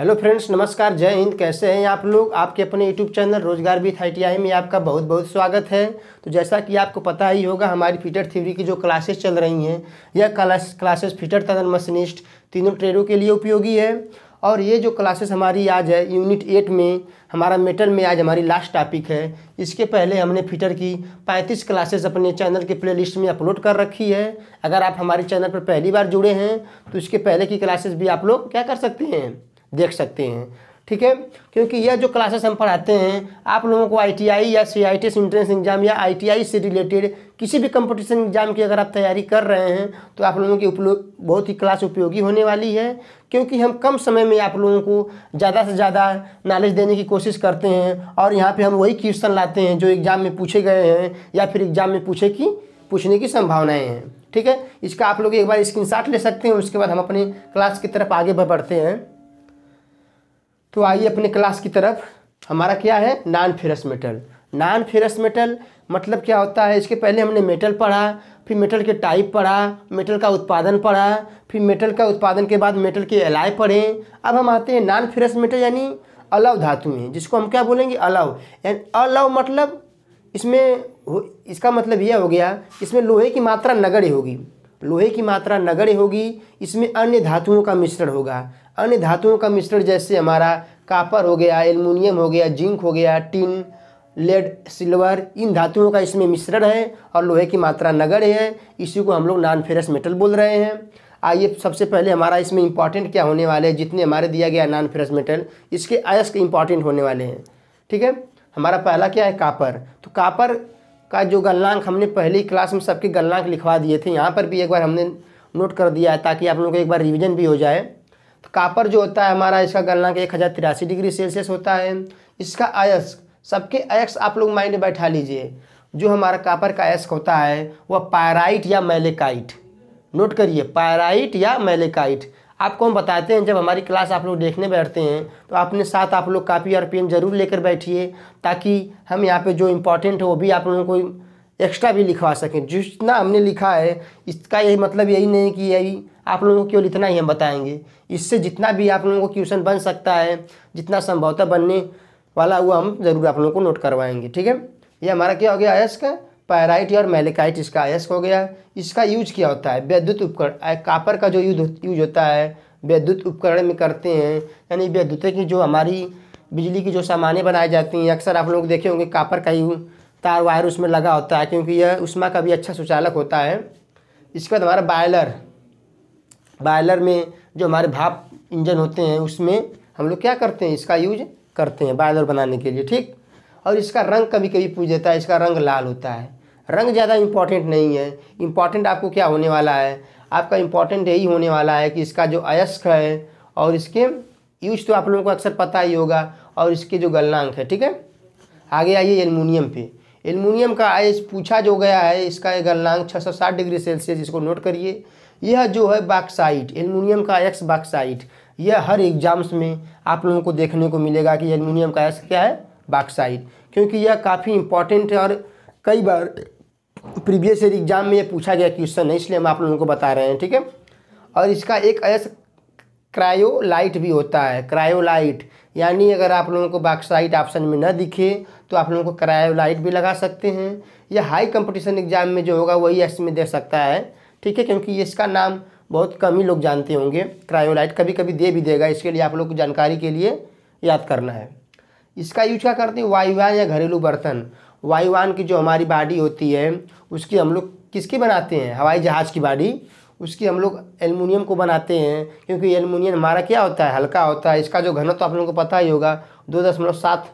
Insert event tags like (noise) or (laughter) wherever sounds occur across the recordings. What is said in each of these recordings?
hello friends नमस्कार जय हिंद कैसे हैं आप लोग आपके अपने यूट्यूब चैनल रोजगार विथ आई में आपका बहुत बहुत स्वागत है तो जैसा कि आपको पता ही होगा हमारी फीटर थ्योरी की जो क्लासेस चल रही हैं यह क्लास क्लासेस फीटर तथा मशीनिस्ट तीनों ट्रेडों के लिए उपयोगी है और ये जो क्लासेस हमारी आज है यूनिट एट में हमारा मेटल में आज हमारी लास्ट टॉपिक है इसके पहले हमने फीटर की 35 क्लासेस अपने चैनल के प्लेलिस्ट में अपलोड कर रखी है अगर आप हमारे चैनल पर पहली बार जुड़े हैं तो इसके पहले की क्लासेस भी आप लोग क्या कर सकते हैं देख सकते हैं ठीक है क्योंकि यह जो क्लासेस हम पढ़ाते हैं आप लोगों को आईटीआई या सी आई एंट्रेंस एग्ज़ाम या आईटीआई से रिलेटेड किसी भी कंपटीशन एग्ज़ाम की अगर आप तैयारी कर रहे हैं तो आप लोगों की उपयोग बहुत ही क्लास उपयोगी होने वाली है क्योंकि हम कम समय में आप लोगों को ज़्यादा से ज़्यादा नॉलेज देने की कोशिश करते हैं और यहाँ पर हम वही क्वेश्चन लाते हैं जो एग्ज़ाम में पूछे गए हैं या फिर एग्ज़ाम में पूछे की पूछने की संभावनाएँ हैं ठीक है इसका आप लोग एक बार स्क्रीन ले सकते हैं उसके बाद हम अपने क्लास की तरफ आगे बढ़ते हैं तो आइए अपने क्लास की तरफ हमारा क्या है non ferrous metal non ferrous metal मतलब क्या होता है इसके पहले हमने मेटल पढ़ा फिर मेटल के टाइप पढ़ा मेटल का उत्पादन पढ़ा फिर मेटल का उत्पादन के बाद मेटल के एलाय पढ़े अब हम आते हैं नॉन फेरस मेटल यानी अलव धातु में जिसको हम क्या बोलेंगे अलव यानी अलव मतलब इसमें इसका मतलब यह हो गया इसमें लोहे की मात्रा नगड़ी होगी लोहे की मात्रा नगण्य होगी इसमें अन्य धातुओं का मिश्रण होगा अन्य धातुओं का मिश्रण जैसे हमारा कापर हो गया एल्यूमिनियम हो गया जिंक हो गया टिन लेड सिल्वर इन धातुओं का इसमें मिश्रण है और लोहे की मात्रा नगण्य है इसी को हम लोग नॉन फेरस मेटल बोल रहे हैं आइए सबसे पहले हमारा इसमें इंपॉर्टेंट क्या होने वाले हैं जितने हमारे दिया गया नॉन फेरस मेटल इसके अयस्क इंपॉर्टेंट होने वाले हैं ठीक है हमारा पहला क्या है कापर तो कापर का जो गलनांक हमने पहली क्लास में सबके गलनांक लिखवा दिए थे यहाँ पर भी एक बार हमने नोट कर दिया है ताकि आप लोगों को एक बार रिविजन भी हो जाए तो कापर जो होता है हमारा इसका गलनांक एक हज़ार तिरासी डिग्री सेल्सियस होता है इसका अयस्क सबके अयस्क आप लोग माइंड में बैठा लीजिए जो हमारा कापर का अयस्क होता है वह पायराइट या मैलेकाइट नोट करिए पायराइट या मैलेकाइट आपको हम बताते हैं जब हमारी क्लास आप लोग देखने बैठते हैं तो आपने साथ आप लोग कापी और पेन जरूर लेकर बैठिए ताकि हम यहाँ पे जो इम्पोर्टेंट है वो भी आप लोगों को एक्स्ट्रा भी लिखवा सकें जितना हमने लिखा है इसका यही मतलब यही नहीं कि यही आप लोगों को केवल इतना ही हम बताएंगे इससे जितना भी आप लोगों को क्वेश्चन बन सकता है जितना संभवतः बनने वाला हुआ हम ज़रूर आप लोगों को नोट करवाएंगे ठीक है ये हमारा क्या हो गया आयस का पैराइट और मेलेकाइट इसका अयस्क हो गया इसका यूज किया होता है वैद्युत उपकरण कापर का जो यूज यूज होता है वैद्युत उपकरण में करते हैं यानी वैद्युत की जो हमारी बिजली की जो सामानें बनाई जाती हैं अक्सर आप लोग देखे होंगे कापर का ही तार वायर उसमें लगा होता है क्योंकि यह उष्मा का भी अच्छा सुचालक होता है इसके बाद हमारा बायलर बायलर में जो हमारे भाप इंजन होते हैं उसमें हम लोग क्या करते हैं इसका यूज करते हैं बायलर बनाने के लिए ठीक और इसका रंग कभी कभी पूछ देता है इसका रंग लाल होता है रंग ज़्यादा इम्पॉर्टेंट नहीं है इम्पॉर्टेंट आपको क्या होने वाला है आपका इम्पॉर्टेंट यही होने वाला है कि इसका जो अयस्क है और इसके यूज तो आप लोगों को अक्सर पता ही होगा और इसके जो गलनांक है ठीक है आगे आइए एलमोनियम पे एलमोनियम का आयस पूछा जो गया है इसका गलनांक 660 डिग्री सेल्सियस इसको नोट करिए यह जो है बाक्साइट एलमोनियम का एक्स बाक्साइट यह हर एग्जाम्स में आप लोगों को देखने को मिलेगा कि एलमोनियम का एक्स क्या है बाक्साइट क्योंकि यह काफ़ी इंपॉर्टेंट है और कई बार प्रीवियस ईयर एग्जाम में ये पूछा गया क्वेश्चन है इसलिए हम आप लोगों को बता रहे हैं ठीक है और इसका एक ऐसा क्रायोलाइट भी होता है क्रायोलाइट यानी अगर आप लोगों को बाक्साइट ऑप्शन में न दिखे तो आप लोगों को क्रायोलाइट भी लगा सकते हैं या हाई कंपटीशन एग्जाम में जो होगा वही इसमें दे सकता है ठीक है क्योंकि इसका नाम बहुत कम ही लोग जानते होंगे क्रायोलाइट कभी कभी दे भी देगा इसके लिए आप लोग को जानकारी के लिए याद करना है इसका यूज क्या करते हैं वायुवान या घरेलू बर्तन वायु की जो हमारी बाड़ी होती है उसकी हम लोग किसकी बनाते हैं हवाई जहाज़ की बाड़ी उसकी हम लोग एलमिनियम को बनाते हैं क्योंकि एलमिनियम हमारा क्या होता है हल्का होता है इसका जो घनत्व तो आप लोगों को पता ही होगा दो दशमलव सात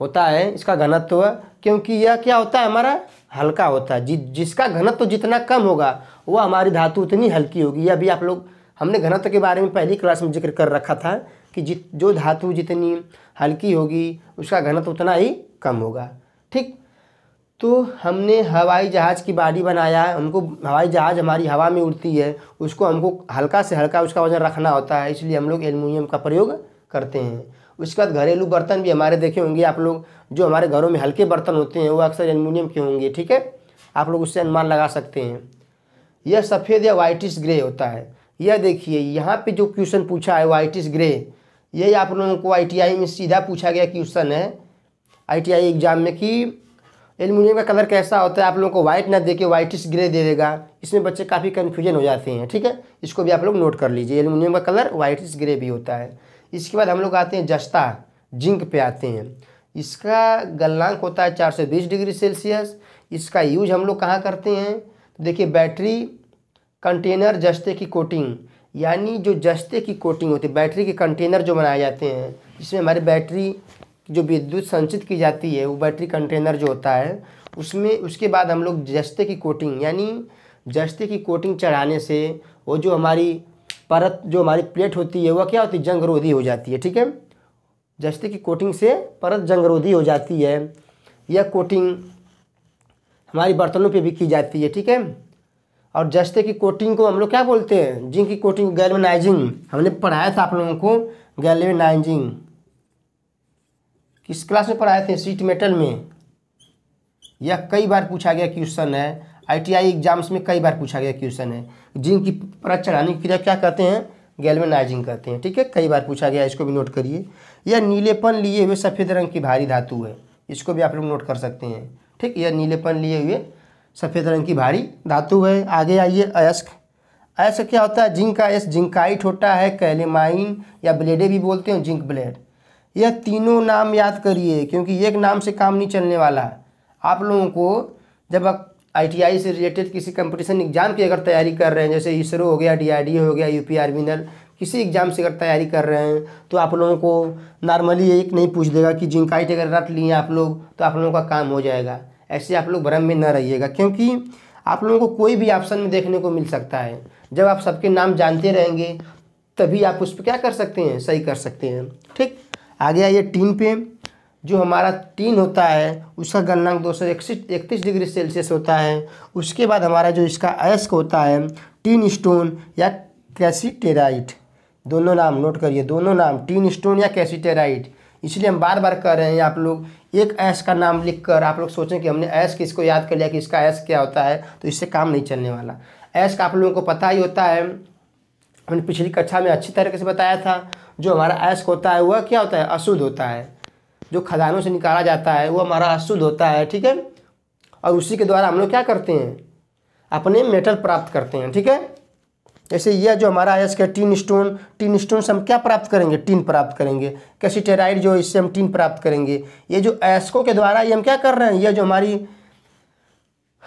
होता है इसका घनत्व तो क्योंकि यह क्या होता है हमारा हल्का होता है जि जिसका घनत्व तो जितना कम होगा वह हमारी धातु उतनी हल्की होगी यह भी आप लोग हमने घनत्व के बारे में पहली क्लास में जिक्र कर रखा था कि जित जो धातु जितनी हल्की होगी उसका घनत्व उतना ही कम होगा ठीक तो हमने हवाई जहाज़ की बॉडी बनाया है हमको हवाई जहाज़ हमारी हवा में उड़ती है उसको हमको हल्का से हल्का उसका वजन रखना होता है इसलिए हम लोग एलमिनियम का प्रयोग करते हैं उसके बाद घरेलू बर्तन भी हमारे देखे होंगे आप लोग जो हमारे घरों में हल्के बर्तन होते हैं वो अक्सर एलमिनियम के होंगे ठीक है आप लोग उससे अनुमान लगा सकते हैं यह सफ़ेद या वाइटिस ग्रे होता है यह देखिए यहाँ पर जो क्वेश्चन पूछा है वाइटिस ग्रे यही आप लोगों को आई में सीधा पूछा गया क्वेश्चन है आईटीआई एग्ज़ाम में कि एल्यूमिनियम का कलर कैसा होता है आप लोगों को वाइट ना दे के ग्रे दे देगा इसमें बच्चे काफ़ी कन्फ्यूजन हो जाते हैं ठीक है इसको भी आप लोग नोट कर लीजिए एल्यूमिनियम का कलर वाइटिस ग्रे भी होता है इसके बाद हम लोग आते हैं जस्ता जिंक पे आते हैं इसका गलनांक होता है बीस डिग्री सेल्सियस इसका यूज हम लोग कहाँ करते हैं तो देखिए बैटरी कंटेनर जस्ते की कोटिंग यानी जो जस्ते की कोटिंग होती है बैटरी के कंटेनर जो बनाए जाते हैं इसमें हमारी बैटरी जो विद्युत संचित की जाती है वो बैटरी कंटेनर जो होता है उसमें उसके बाद हम लोग जस्ते की कोटिंग यानी जस्ते की कोटिंग चढ़ाने से वो जो हमारी परत जो हमारी प्लेट होती है वह क्या होती है जंगरोधी हो जाती है ठीक है जस्ते की कोटिंग से परत जंगरोधी हो जाती है यह कोटिंग हमारी बर्तनों पे भी की जाती है ठीक है और जस्ते की कोटिंग को हम लोग क्या बोलते हैं जिंक की कोटिंग गैलवेनाइजिंग हमने पढ़ाया था आप लोगों को गैलवेनाइजिंग किस क्लास में पढ़ाए थे सीट मेटल में यह कई बार पूछा गया क्वेश्चन है आईटीआई एग्जाम्स में कई बार पूछा गया क्वेश्चन है जिनकी परत चढ़ाने की क्रिया क्या कहते हैं गैलमेनाइजिंग कहते हैं ठीक है कई बार पूछा गया इसको भी नोट करिए यह नीलेपन लिए हुए सफ़ेद रंग की भारी धातु है इसको भी आप लोग नोट कर सकते हैं ठीक यह नीलेपन लिए हुए सफ़ेद रंग की भारी धातु है आगे आइए अयस्क अयस्क क्या होता है जिंक का अयस्क जिंकाइट होता है कैलेमाइन या ब्लेडे भी बोलते हैं जिंक ब्लेड यह तीनों नाम याद करिए क्योंकि एक नाम से काम नहीं चलने वाला है आप लोगों को जब आईटीआई से रिलेटेड किसी कंपटीशन एग्जाम की अगर तैयारी कर रहे हैं जैसे इसरो हो गया डीआरडीओ हो गया यूपी आर्मी किसी एग्जाम से अगर तैयारी कर रहे हैं तो आप लोगों को नॉर्मली एक नहीं पूछ देगा कि जिंकाइट अगर रट लिए आप लोग तो आप लोगों का काम हो जाएगा ऐसे आप लोग भ्रम में न रहिएगा क्योंकि आप लोगों को कोई भी ऑप्शन में देखने को मिल सकता है जब आप सबके नाम जानते रहेंगे तभी आप उस पर क्या कर सकते हैं सही कर सकते हैं ठीक आगे आइए टीन पे जो हमारा टीन होता है उसका गलनांक दो सौ इकतीस डिग्री सेल्सियस होता है उसके बाद हमारा जो इसका अयस्क होता है टीन स्टोन या कैसीटेराइट दोनों नाम नोट करिए दोनों नाम टीन स्टोन या कैसीटेराइट इसलिए हम बार बार कर रहे हैं आप लोग एक ऐस का नाम लिख कर आप लोग सोचें कि हमने ऐस किसको याद कर लिया कि इसका ऐस क्या होता है तो इससे काम नहीं चलने वाला ऐस का आप लोगों को पता ही होता है हमने पिछली कक्षा में अच्छी तरीके से बताया था जो हमारा अयस्क होता है वह क्या होता है अशुद्ध होता है जो खदानों से निकाला जाता है वो हमारा अशुद्ध होता है ठीक है और उसी के द्वारा हम लोग क्या करते हैं अपने मेटल प्राप्त करते हैं ठीक है जैसे यह जो हमारा अयस्क है टीन स्टोन टीन स्टोन से हम क्या प्राप्त करेंगे टीन प्राप्त करेंगे कैसीटेराइड जो इससे हम टीन प्राप्त करेंगे ये जो अयस्कों के द्वारा ये हम क्या कर रहे हैं यह जो हमारी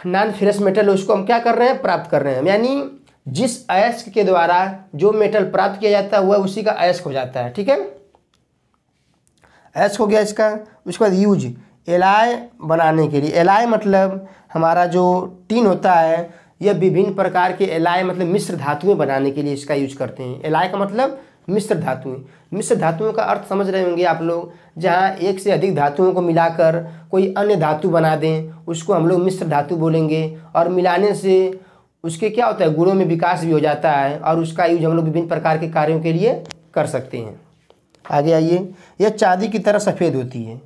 नॉन फ्रेश मेटल है उसको हम क्या कर रहे हैं प्राप्त कर रहे हैं यानी जिस अयस्क के द्वारा जो मेटल प्राप्त किया जाता है वह उसी का अयस्क हो जाता है ठीक है अयस्क हो गया इसका उसके बाद यूज एलाय बनाने के लिए एलाय मतलब हमारा जो टीन होता है यह विभिन्न प्रकार के एलाय मतलब मिश्र धातुएं बनाने के लिए इसका यूज करते हैं एलाय का मतलब मिश्र धातुएं मिश्र धातुओं का अर्थ समझ रहे होंगे आप लोग जहाँ एक से अधिक धातुओं को मिलाकर कोई अन्य धातु बना दें उसको हम लोग मिश्र धातु बोलेंगे और मिलाने से उसके क्या होता है गुणों में विकास भी हो जाता है और उसका यूज हम लोग विभिन्न प्रकार के कार्यों के लिए कर सकते हैं आगे आइए यह चांदी की तरह सफ़ेद होती है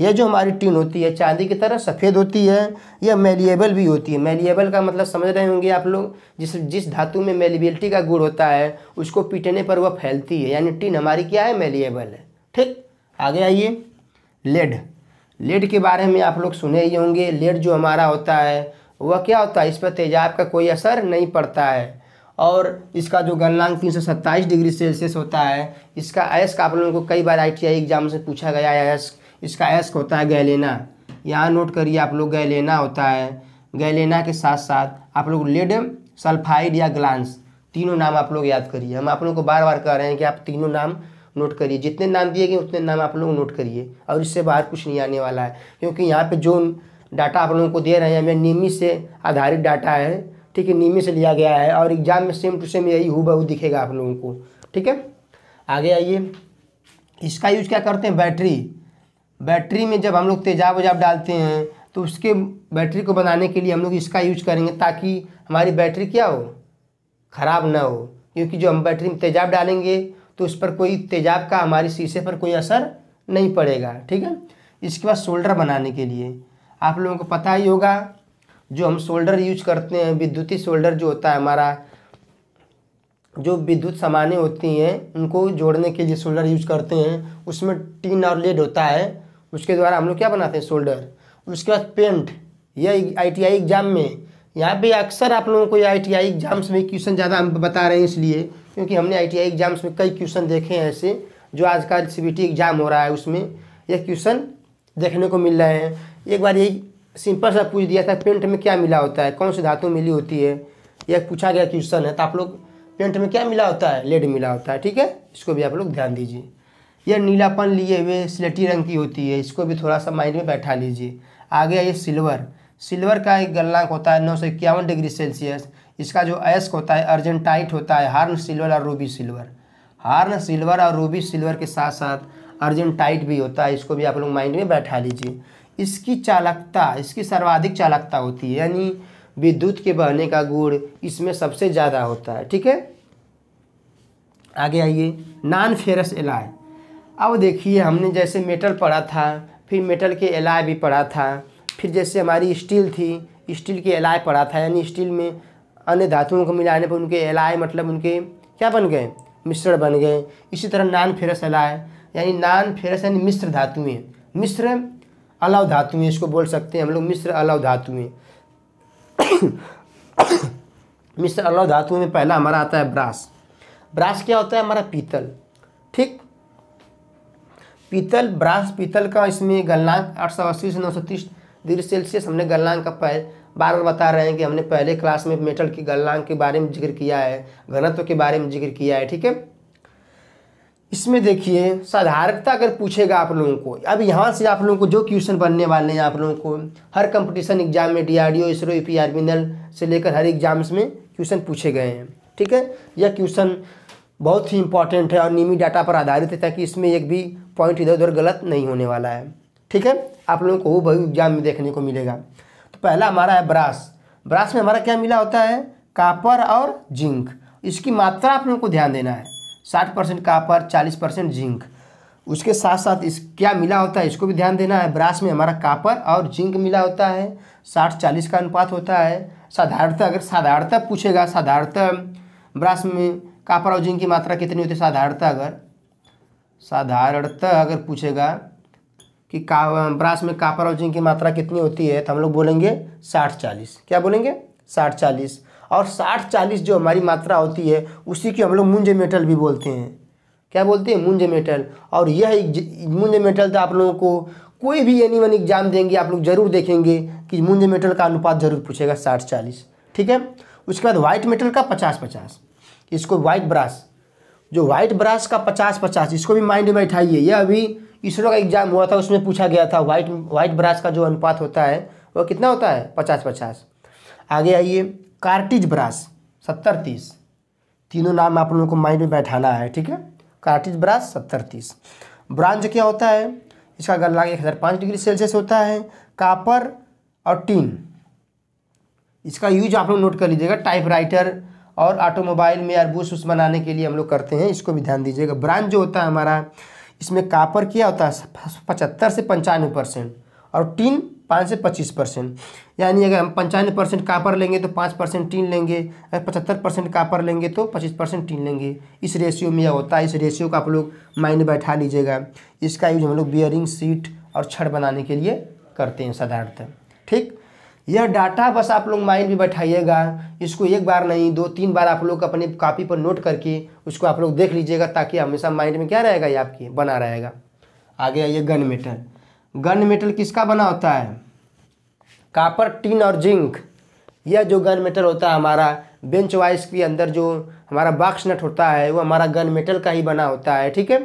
यह जो हमारी टीन होती है चांदी की तरह सफ़ेद होती है यह मेलिएबल भी होती है मेलिएबल का मतलब समझ रहे होंगे आप लोग जिस जिस धातु में मेलिबिलिटी का गुण होता है उसको पीटने पर वह फैलती है यानी टीन हमारी क्या है मेलिएबल है ठीक आगे आइए लेड लेड के बारे में आप लोग सुने ही होंगे लेड जो हमारा होता है वह क्या होता है इस पर तेजाब का कोई असर नहीं पड़ता है और इसका जो गलनांक तीन सौ सत्ताईस डिग्री सेल्सियस होता है इसका एस्क आप लोगों को कई बार आई टी आई एग्जाम से पूछा गया है एस्क इसका एस्क होता है गैलेना यहाँ नोट करिए आप लोग गैलेना होता है गैलेना के साथ साथ आप लोग लेडम सल्फाइड या ग्लांस तीनों नाम आप लोग याद करिए हम आप लोगों को बार बार कह रहे हैं कि आप तीनों नाम नोट करिए जितने नाम दिए गए उतने नाम आप लोग नोट करिए और इससे बाहर कुछ नहीं आने वाला है क्योंकि यहाँ पे जो डाटा आप लोगों को दे रहे हैं हमें निमी से आधारित डाटा है ठीक है नीमी से लिया गया है और एग्ज़ाम में सेम टू सेम यही हु दिखेगा आप लोगों को ठीक है आगे आइए इसका यूज़ क्या करते हैं बैटरी बैटरी में जब हम लोग तेजाब वजाब डालते हैं तो उसके बैटरी को बनाने के लिए हम लोग इसका यूज करेंगे ताकि हमारी बैटरी क्या हो ख़राब ना हो क्योंकि जो हम बैटरी में तेजाब डालेंगे तो उस पर कोई तेजाब का हमारी शीशे पर कोई असर नहीं पड़ेगा ठीक है इसके बाद शोल्डर बनाने के लिए आप लोगों को पता ही होगा जो हम सोल्डर यूज करते हैं विद्युतीय सोल्डर जो होता है हमारा जो विद्युत सामान्य होती हैं उनको जोड़ने के लिए सोल्डर यूज करते हैं उसमें टीन और लेड होता है उसके द्वारा हम लोग क्या बनाते हैं सोल्डर उसके बाद पेंट यह आईटीआई एग्ज़ाम में यहाँ पे अक्सर आप लोगों को आईटीआई एग्ज़ाम्स में क्वेश्चन ज़्यादा हम बता रहे हैं इसलिए क्योंकि हमने आईटीआई एग्ज़ाम्स में कई क्वेश्चन देखे हैं ऐसे जो आजकल सी एग्ज़ाम हो रहा है उसमें यह क्वेश्चन देखने को मिल रहे हैं एक बार यही सिंपल सा पूछ दिया था पेंट में क्या मिला होता है कौन सी धातु मिली होती है यह पूछा गया क्वेश्चन है तो आप लोग पेंट में क्या मिला होता है लेड मिला होता है ठीक है इसको भी आप लोग ध्यान दीजिए यह नीलापन लिए हुए स्लेटी रंग की होती है इसको भी थोड़ा सा माइंड में बैठा लीजिए आगे ये सिल्वर सिल्वर का एक गलनाक होता है नौ सौ इक्यावन डिग्री सेल्सियस इसका जो एस्क होता है अर्जेंटाइट होता है हार्न सिल्वर और रूबी सिल्वर हार्न सिल्वर और रूबी सिल्वर के साथ साथ अर्जेंटाइट भी होता है इसको भी आप लोग माइंड में बैठा लीजिए इसकी चालकता इसकी सर्वाधिक चालकता होती है यानी विद्युत के बहने का गुड़ इसमें सबसे ज़्यादा होता है ठीक है आगे आइए नॉन फेरस एलाय अब देखिए हमने जैसे मेटल पढ़ा था फिर मेटल के एलाय भी पढ़ा था फिर जैसे हमारी स्टील थी स्टील के एलाय पढ़ा था यानी स्टील में अन्य धातुओं को मिलाने पर उनके एलाय मतलब उनके क्या बन गए मिश्रण बन गए इसी तरह नॉन फेरस एलाय यानी नान फेरस यानी मिश्र धातुएँ मिश्र अलव धातुएँ इसको बोल सकते हैं हम लोग मिश्र अलव धातुएँ (coughs) मिश्र अलव धातुओं में पहला हमारा आता है ब्रास ब्रास क्या होता है हमारा पीतल ठीक पीतल ब्रास पीतल का इसमें गलनांक आठ सौ अस्सी से नौ सौ तीस डिग्री सेल्सियस हमने गलनांक का पह बार बार बता रहे हैं कि हमने पहले क्लास में मेटल की गलनांक के बारे में जिक्र किया है घनत्व के बारे में जिक्र किया है ठीक है इसमें देखिए साधारणता अगर पूछेगा आप लोगों को अब यहाँ से आप लोगों को जो क्वेश्चन बनने वाले हैं आप लोगों को हर कंपटीशन एग्जाम में डीआरडीओ इसरो यूपी आर्मिनल से लेकर हर एग्जाम्स में क्वेश्चन पूछे गए हैं ठीक है यह क्वेश्चन बहुत ही इंपॉर्टेंट है और नियमित डाटा पर आधारित है ताकि इसमें एक भी पॉइंट इधर उधर गलत नहीं होने वाला है ठीक है आप लोगों को वो एग्जाम में देखने को मिलेगा तो पहला हमारा है ब्रास ब्रास में हमारा क्या मिला होता है कापर और जिंक इसकी मात्रा आप लोगों को ध्यान देना है साठ परसेंट कापर चालीस परसेंट जिंक उसके साथ साथ इस क्या मिला होता है इसको भी ध्यान देना है ब्रास में हमारा कापर और जिंक मिला होता है साठ चालीस का अनुपात होता है साधारणता अगर साधारणता पूछेगा साधारणता ब्रास में कापर और जिंक की मात्रा कितनी होती है साधारणता अगर साधारणतः अगर पूछेगा कि का ब्रास में कापर और जिंक की मात्रा कितनी होती है तो हम लोग बोलेंगे साठ चालीस क्या बोलेंगे साठ चालीस और साठ चालीस जो हमारी मात्रा होती है उसी की हम लोग मुंज मेटल भी बोलते हैं क्या बोलते हैं मुंज मेटल और यह मुंज मेटल तो आप लोगों को कोई भी एनी वन एग्जाम देंगे आप लोग जरूर देखेंगे कि मुंज मेटल का अनुपात जरूर पूछेगा साठ चालीस ठीक है उसके बाद व्हाइट मेटल का पचास पचास इसको वाइट ब्रास जो व्हाइट ब्रास का पचास पचास इसको भी माइंड में बैठाइए यह अभी इसरो का एग्जाम हुआ था उसमें पूछा गया था व्हाइट व्हाइट ब्रास का जो अनुपात होता है वह कितना होता है पचास पचास आगे आइए कार्टिज ब्रास सत्तर तीस तीनों नाम आप लोगों को माइंड में बैठाना है ठीक है कार्टिज ब्रास सत्तर तीस ब्रांज क्या होता है इसका गला एक हज़ार पाँच डिग्री सेल्सियस होता है कापर और टीन इसका यूज आप लोग नोट कर लीजिएगा टाइपराइटर और ऑटोमोबाइल में एयरबूस उस बनाने के लिए हम लोग करते हैं इसको भी ध्यान दीजिएगा ब्रांच जो होता है हमारा इसमें कापर क्या होता है पचहत्तर से पंचानवे परसेंट और टीन पाँच से पच्चीस परसेंट यानी अगर हम पंचानवे परसेंट कापर लेंगे तो पाँच परसेंट टीन लेंगे अगर पचहत्तर परसेंट कापर लेंगे तो पच्चीस परसेंट टीन लेंगे इस रेशियो में यह होता है इस रेशियो का आप लोग माइंड बैठा लीजिएगा इसका यूज हम लोग बियरिंग सीट और छड़ बनाने के लिए करते हैं साधारणतः ठीक यह डाटा बस आप लोग माइंड में बैठाइएगा इसको एक बार नहीं दो तीन बार आप लोग अपने कापी पर नोट करके उसको आप लोग देख लीजिएगा ताकि हमेशा माइंड में क्या रहेगा ये आपकी बना रहेगा आगे आइए गन मीटर गन मेटल किसका बना होता है कापर टिन और जिंक यह जो गन मेटल होता है हमारा बेंच वाइस के अंदर जो हमारा बॉक्स नट होता है वो हमारा गन मेटल का ही बना होता है ठीक है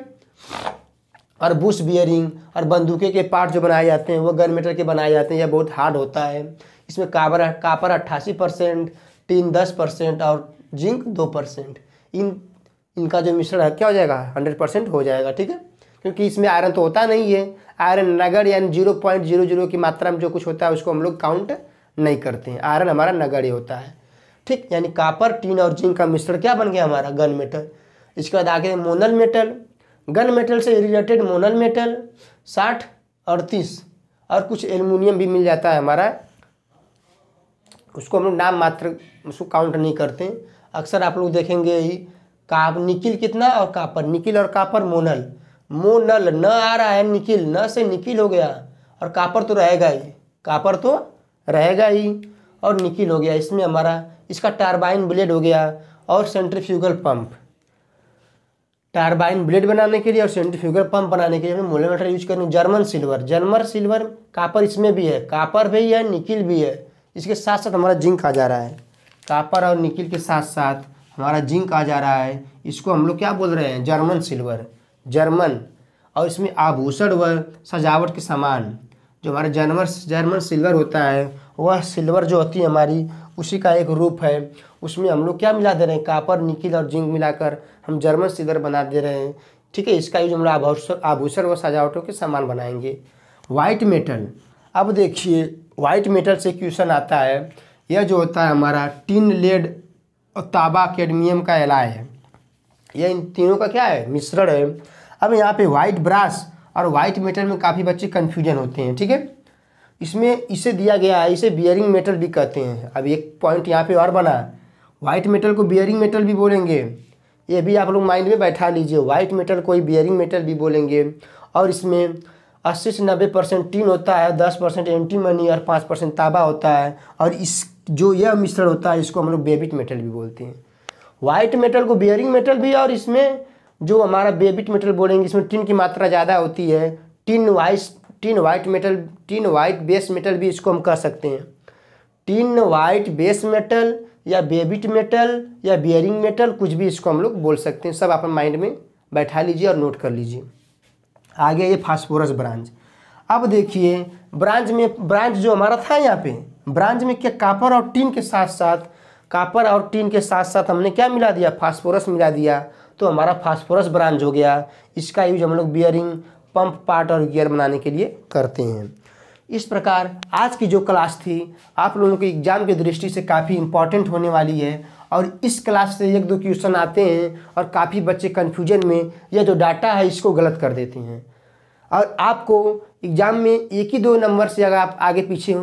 और बुश बियरिंग और बंदूके के पार्ट जो बनाए जाते हैं वो गन मेटल के बनाए जाते हैं यह बहुत हार्ड होता है इसमें कापर कापर अट्ठासी परसेंट टीन दस परसेंट और जिंक दो परसेंट इन इनका जो मिश्रण है क्या हो जाएगा हंड्रेड परसेंट हो जाएगा ठीक है क्योंकि इसमें आयरन तो होता नहीं है आयरन नगर यानी जीरो पॉइंट जीरो जीरो की मात्रा में जो कुछ होता है उसको हम लोग काउंट नहीं करते हैं आयरन हमारा नगर ही होता है ठीक यानी कापर टीन और जिंक का मिश्रण क्या बन गया हमारा गन मेटल इसके बाद आगे मोनल मेटल गन मेटल से रिलेटेड मोनल मेटल साठ अड़तीस और कुछ एलुमिनियम भी मिल जाता है हमारा उसको हम लोग नाम मात्र उसको काउंट नहीं करते अक्सर आप लोग देखेंगे ही का निकिल कितना और कापर निकिल और कापर मोनल मोनल न आ रहा है निकिल न से निकिल हो गया और कापर तो रहेगा ही कापर तो रहेगा ही और निकिल हो गया इसमें हमारा इसका टारबाइन ब्लेड हो गया और सेंट्रीफ्यूगल पंप टारबाइन ब्लेड बनाने के लिए और सेंट्रीफ्यूगल पंप बनाने के लिए हमें मोलर मटर यूज करेंगे German silver German silver copper इसमें भी है कापर भी है निकिल भी है इसके साथ साथ हमारा जिंक आ जा रहा है कापर और निकिल के साथ साथ हमारा जिंक आ जा रहा है इसको हम लोग क्या बोल रहे हैं जर्मन सिल्वर जर्मन और इसमें आभूषण व सजावट के सामान जो हमारे जर्मन जर्मन सिल्वर होता है वह सिल्वर जो होती है हमारी उसी का एक रूप है उसमें हम लोग क्या मिला दे रहे हैं कापर निकिल और जिंक मिलाकर हम जर्मन सिल्वर बना दे रहे हैं ठीक है इसका यूज हम लोग आभूषण आभूषण व सजावटों के सामान बनाएंगे वाइट मेटल अब देखिए वाइट मेटल से क्वेश्चन आता है यह जो होता है हमारा टिन लेड और ताबा कैडमियम का एलाय है ये इन तीनों का क्या है मिश्रण है अब यहाँ पे वाइट ब्रास और वाइट मेटल में काफ़ी बच्चे कन्फ्यूजन होते हैं ठीक है इसमें इसे दिया गया है इसे बियरिंग मेटल भी कहते हैं अब एक पॉइंट यहाँ पे और बना वाइट मेटल को बियरिंग मेटल भी बोलेंगे ये भी आप लोग माइंड में बैठा लीजिए वाइट मेटल को ही बियरिंग मेटल भी बोलेंगे और इसमें अस्सी से नब्बे परसेंट टीन होता है दस परसेंट एंटी मनी और पाँच परसेंट तांबा होता है और इस जो यह मिश्रण होता है इसको हम लोग बेबिट मेटल भी बोलते हैं वाइट मेटल को बियरिंग मेटल भी और इसमें जो हमारा बेबिट मेटल बोलेंगे इसमें टिन की मात्रा ज़्यादा होती है टिन वाइस tin white metal tin white base metal भी इसको हम कह सकते हैं टिन वाइट बेस मेटल या बेबिट मेटल या बियरिंग मेटल कुछ भी इसको हम लोग बोल सकते हैं सब अपन माइंड में बैठा लीजिए और नोट कर लीजिए आगे ये फास्फोरस ब्रांच अब देखिए ब्रांच में ब्रांच जो हमारा था यहाँ पे ब्रांच में क्या कापर और टिन के साथ साथ कापर और टीन के साथ साथ हमने क्या मिला दिया फास्फोरस मिला दिया तो हमारा फास्फोरस ब्रांच हो गया इसका यूज हम लोग बियरिंग पंप पार्ट और गियर बनाने के लिए करते हैं इस प्रकार आज की जो क्लास थी आप लोगों के एग्ज़ाम की दृष्टि से काफ़ी इम्पॉर्टेंट होने वाली है और इस क्लास से एक दो क्वेश्चन आते हैं और काफ़ी बच्चे कन्फ्यूजन में यह जो डाटा है इसको गलत कर देते हैं और आपको एग्ज़ाम में एक ही दो नंबर से अगर आप आगे पीछे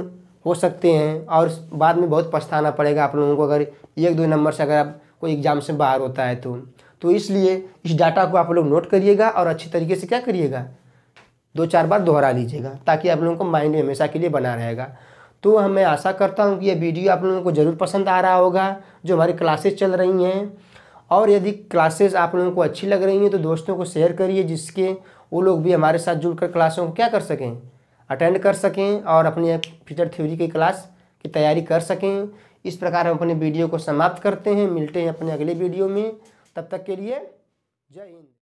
हो सकते हैं और बाद में बहुत पछताना पड़ेगा आप लोगों को अगर एक दो नंबर से अगर आप कोई एग्ज़ाम से बाहर होता है तो तो इसलिए इस डाटा को आप लोग नोट करिएगा और अच्छी तरीके से क्या करिएगा दो चार बार दोहरा लीजिएगा ताकि आप लोगों को माइंड हमेशा के लिए बना रहेगा तो हमें आशा करता हूँ कि यह वीडियो आप लोगों को ज़रूर पसंद आ रहा होगा जो हमारी क्लासेस चल रही हैं और यदि क्लासेस आप लोगों को अच्छी लग रही हैं तो दोस्तों को शेयर करिए जिसके वो लोग भी हमारे साथ जुड़कर क्लासों को क्या कर सकें अटेंड कर सकें और अपने फ्यूचर थ्योरी की क्लास की तैयारी कर सकें इस प्रकार हम अपने वीडियो को समाप्त करते हैं मिलते हैं अपने अगले वीडियो में तब तक के लिए जय हिंद